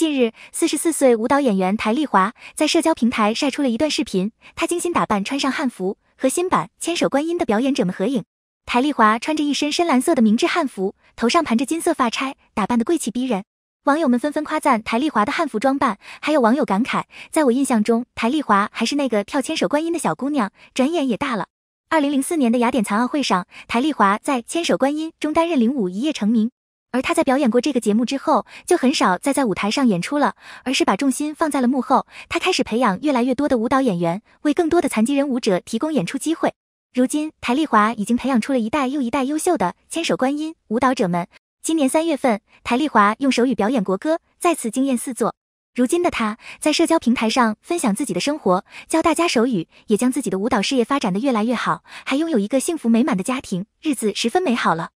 近日，四十四岁舞蹈演员台丽华在社交平台晒出了一段视频，她精心打扮，穿上汉服，和新版《千手观音》的表演者们合影。台丽华穿着一身深蓝色的明制汉服，头上盘着金色发钗，打扮得贵气逼人。网友们纷纷夸赞台丽华的汉服装扮，还有网友感慨，在我印象中，台丽华还是那个跳《千手观音》的小姑娘，转眼也大了。二零零四年的雅典残奥会上，台丽华在《千手观音》中担任领舞，一夜成名。而他在表演过这个节目之后，就很少再在舞台上演出了，而是把重心放在了幕后。他开始培养越来越多的舞蹈演员，为更多的残疾人舞者提供演出机会。如今，台丽华已经培养出了一代又一代优秀的千手观音舞蹈者们。今年三月份，台丽华用手语表演国歌，再次惊艳四座。如今的她在社交平台上分享自己的生活，教大家手语，也将自己的舞蹈事业发展的越来越好，还拥有一个幸福美满的家庭，日子十分美好了。